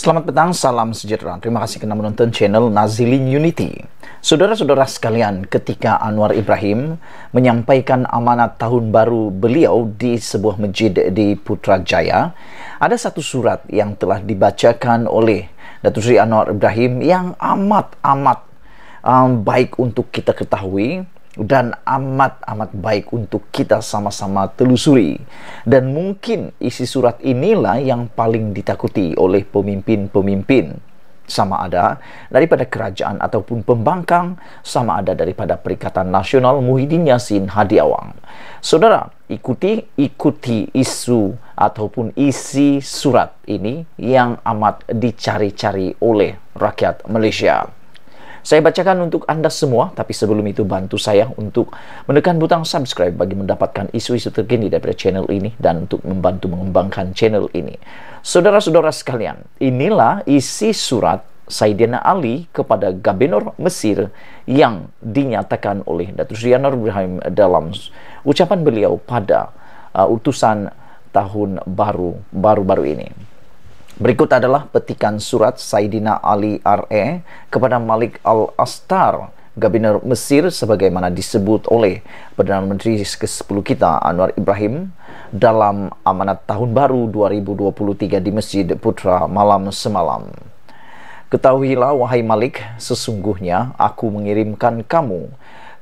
Selamat petang, salam sejahtera. Terima kasih kerana menonton channel Nazilin Unity. Saudara-saudara sekalian, ketika Anwar Ibrahim menyampaikan amanat tahun baru beliau di sebuah masjid di Putrajaya, ada satu surat yang telah dibacakan oleh Datuk Seri Anwar Ibrahim yang amat-amat um, baik untuk kita ketahui dan amat-amat baik untuk kita sama-sama telusuri. Dan mungkin isi surat inilah yang paling ditakuti oleh pemimpin-pemimpin sama ada daripada kerajaan ataupun pembangkang, sama ada daripada Perikatan Nasional Muhyiddin Yassin Hadiawang. Saudara, ikuti ikuti isu ataupun isi surat ini yang amat dicari-cari oleh rakyat Malaysia. Saya bacakan untuk Anda semua, tapi sebelum itu bantu saya untuk menekan butang subscribe bagi mendapatkan isu-isu terkini daripada channel ini dan untuk membantu mengembangkan channel ini. Saudara-saudara sekalian, inilah isi surat Saidina Ali kepada Gubernur Mesir yang dinyatakan oleh Datuk Seri Anwar Ibrahim dalam ucapan beliau pada uh, utusan tahun baru baru-baru ini. Berikut adalah petikan surat Saidina Ali R.E. kepada Malik Al-Astar, Gabiner Mesir sebagaimana disebut oleh Perdana Menteri ke-10 kita Anwar Ibrahim dalam amanat tahun baru 2023 di Masjid Putra malam semalam. Ketahuilah wahai Malik, sesungguhnya aku mengirimkan kamu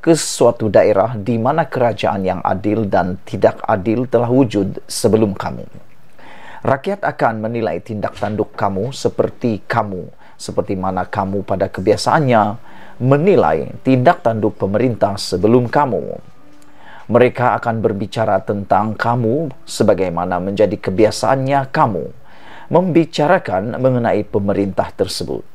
ke suatu daerah di mana kerajaan yang adil dan tidak adil telah wujud sebelum kamu. Rakyat akan menilai tindak tanduk kamu seperti kamu, seperti mana kamu pada kebiasaannya menilai tindak tanduk pemerintah sebelum kamu. Mereka akan berbicara tentang kamu sebagaimana menjadi kebiasaannya kamu, membicarakan mengenai pemerintah tersebut.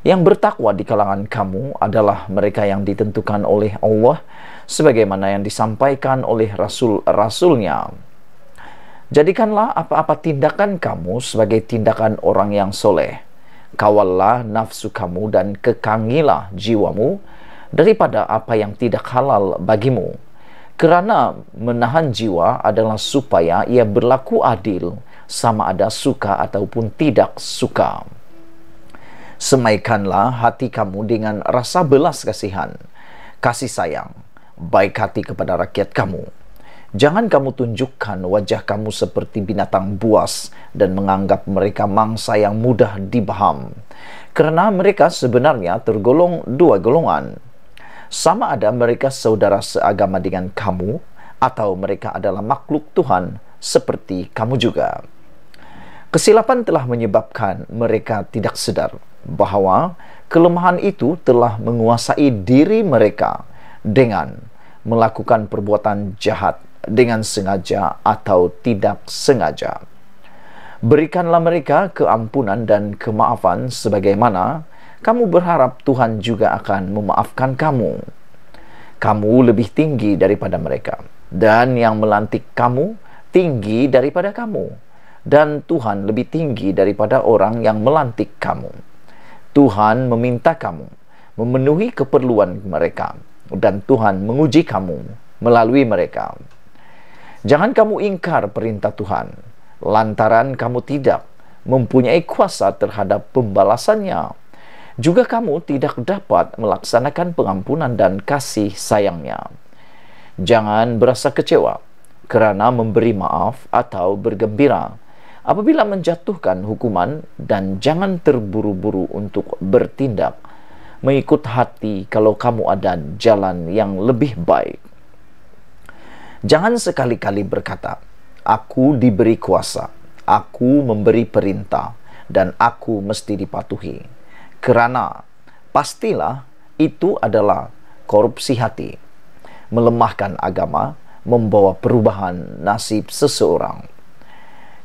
Yang bertakwa di kalangan kamu adalah mereka yang ditentukan oleh Allah sebagaimana yang disampaikan oleh rasul-rasulnya. rasul rasulnya rasul Jadikanlah apa-apa tindakan kamu sebagai tindakan orang yang soleh. Kawallah nafsu kamu dan kekangilah jiwamu daripada apa yang tidak halal bagimu. Kerana menahan jiwa adalah supaya ia berlaku adil sama ada suka ataupun tidak suka. Semaikanlah hati kamu dengan rasa belas kasihan, kasih sayang, baik hati kepada rakyat kamu. Jangan kamu tunjukkan wajah kamu seperti binatang buas dan menganggap mereka mangsa yang mudah dibaham. Karena mereka sebenarnya tergolong dua golongan. Sama ada mereka saudara seagama dengan kamu atau mereka adalah makhluk Tuhan seperti kamu juga. Kesilapan telah menyebabkan mereka tidak sedar bahwa kelemahan itu telah menguasai diri mereka dengan melakukan perbuatan jahat dengan sengaja atau tidak sengaja. Berikanlah mereka keampunan dan kemaafan sebagaimana kamu berharap Tuhan juga akan memaafkan kamu. Kamu lebih tinggi daripada mereka, dan yang melantik kamu tinggi daripada kamu, dan Tuhan lebih tinggi daripada orang yang melantik kamu. Tuhan meminta kamu memenuhi keperluan mereka, dan Tuhan menguji kamu melalui mereka. Jangan kamu ingkar perintah Tuhan, lantaran kamu tidak mempunyai kuasa terhadap pembalasannya. Juga kamu tidak dapat melaksanakan pengampunan dan kasih sayangnya. Jangan berasa kecewa kerana memberi maaf atau bergembira apabila menjatuhkan hukuman dan jangan terburu-buru untuk bertindak mengikut hati kalau kamu ada jalan yang lebih baik. Jangan sekali-kali berkata, "Aku diberi kuasa, aku memberi perintah, dan aku mesti dipatuhi." Kerana pastilah itu adalah korupsi hati, melemahkan agama, membawa perubahan nasib seseorang.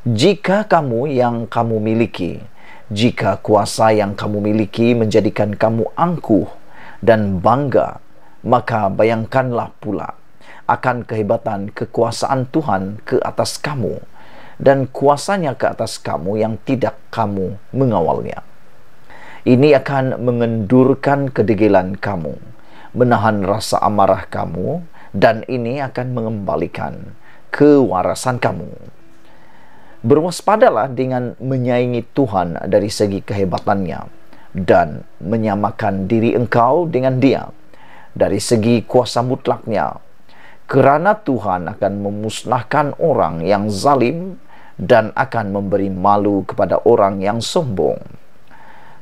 Jika kamu yang kamu miliki, jika kuasa yang kamu miliki menjadikan kamu angkuh dan bangga, maka bayangkanlah pula akan kehebatan kekuasaan Tuhan ke atas kamu dan kuasanya ke atas kamu yang tidak kamu mengawalnya. Ini akan mengendurkan kedegilan kamu, menahan rasa amarah kamu, dan ini akan mengembalikan kewarasan kamu. Berwaspadalah dengan menyaingi Tuhan dari segi kehebatannya dan menyamakan diri engkau dengan dia dari segi kuasa mutlaknya Kerana Tuhan akan memusnahkan orang yang zalim dan akan memberi malu kepada orang yang sombong.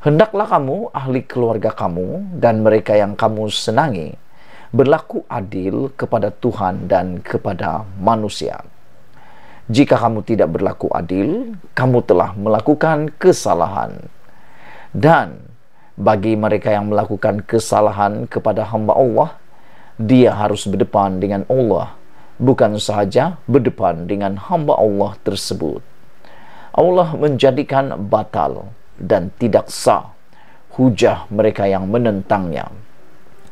Hendaklah kamu, ahli keluarga kamu, dan mereka yang kamu senangi, berlaku adil kepada Tuhan dan kepada manusia. Jika kamu tidak berlaku adil, kamu telah melakukan kesalahan. Dan bagi mereka yang melakukan kesalahan kepada hamba Allah, dia harus berdepan dengan Allah bukan sahaja berdepan dengan hamba Allah tersebut Allah menjadikan batal dan tidak sah hujah mereka yang menentangnya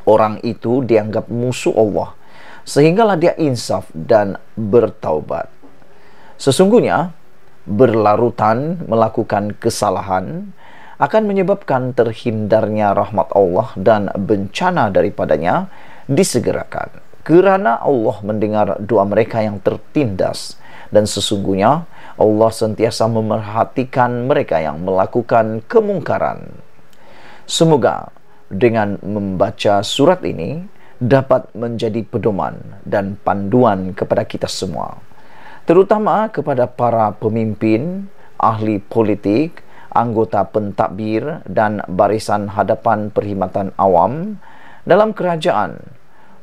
orang itu dianggap musuh Allah sehinggalah dia insaf dan bertaubat sesungguhnya berlarutan melakukan kesalahan akan menyebabkan terhindarnya rahmat Allah dan bencana daripadanya disegerakan kerana Allah mendengar doa mereka yang tertindas dan sesungguhnya Allah sentiasa memerhatikan mereka yang melakukan kemungkaran. Semoga dengan membaca surat ini dapat menjadi pedoman dan panduan kepada kita semua, terutama kepada para pemimpin, ahli politik, anggota pentadbir dan barisan hadapan perkhidmatan awam. dalam kerajaan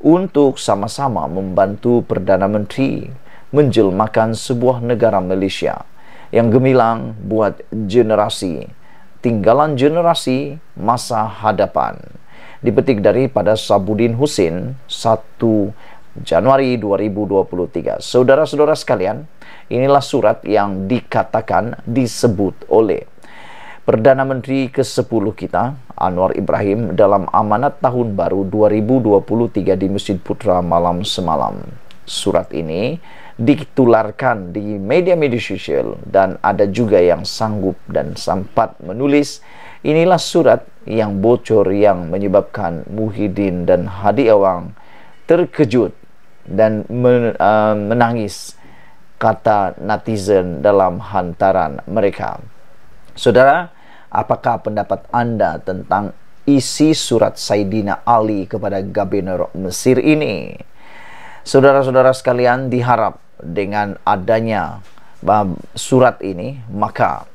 untuk sama-sama membantu Perdana Menteri menjelmakan sebuah negara Malaysia yang gemilang buat generasi, tinggalan generasi masa hadapan. Dipetik daripada Sabudin Husin 1 Januari 2023. Saudara-saudara sekalian, inilah surat yang dikatakan disebut oleh Perdana Menteri ke-10 kita, Anwar Ibrahim, dalam amanat tahun baru 2023 di Masjid Putra malam semalam. Surat ini ditularkan di media-media sosial dan ada juga yang sanggup dan sempat menulis inilah surat yang bocor yang menyebabkan Muhyiddin dan Hadi Awang terkejut dan men, uh, menangis kata netizen dalam hantaran mereka. Saudara, apakah pendapat Anda tentang isi surat Saidina Ali kepada gubernur Mesir ini? Saudara-saudara sekalian diharap dengan adanya surat ini, maka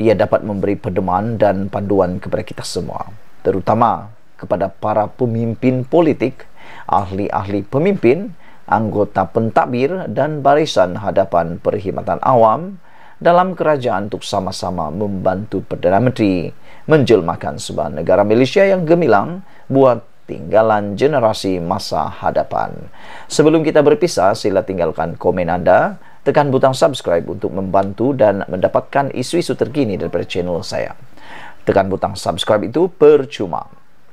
ia dapat memberi pedoman dan panduan kepada kita semua, terutama kepada para pemimpin politik, ahli-ahli pemimpin, anggota pentabir dan barisan hadapan perkhidmatan awam dalam kerajaan untuk sama-sama membantu Perdana Menteri menjelmakan sebuah negara Malaysia yang gemilang buat tinggalan generasi masa hadapan. Sebelum kita berpisah, sila tinggalkan komen anda, tekan butang subscribe untuk membantu dan mendapatkan isu-isu terkini daripada channel saya. Tekan butang subscribe itu percuma.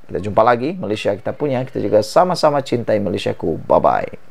Kita jumpa lagi, Malaysia kita punya, kita juga sama-sama cintai Malaysia ku Bye-bye.